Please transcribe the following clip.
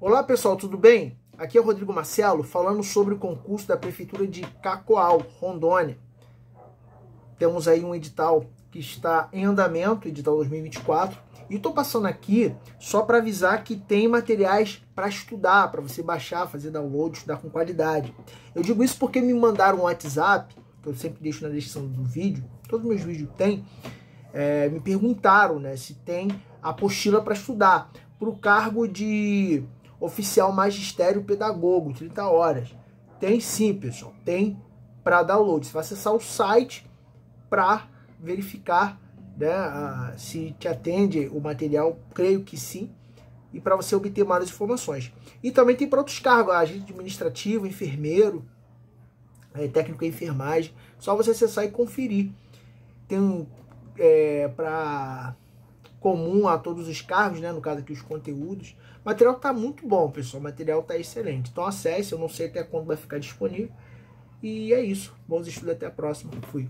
Olá pessoal, tudo bem? Aqui é o Rodrigo Marcelo falando sobre o concurso da Prefeitura de Cacoal, Rondônia. Temos aí um edital que está em andamento, edital 2024, e estou passando aqui só para avisar que tem materiais para estudar, para você baixar, fazer download, estudar com qualidade. Eu digo isso porque me mandaram um WhatsApp, que eu sempre deixo na descrição do vídeo, todos meus vídeos têm, é, me perguntaram né, se tem apostila para estudar para o cargo de oficial magistério pedagogo, 30 horas. Tem sim, pessoal, tem para download. Você vai acessar o site para verificar né, a, se te atende o material, creio que sim, e para você obter mais informações. E também tem para outros cargos, agente administrativo, enfermeiro, é, técnico em enfermagem, só você acessar e conferir. Tem é, para comum a todos os carros, né? No caso aqui, os conteúdos. O material tá muito bom, pessoal. O material tá excelente. Então acesse, eu não sei até quando vai ficar disponível. E é isso. Bons estudos, até a próxima. Fui.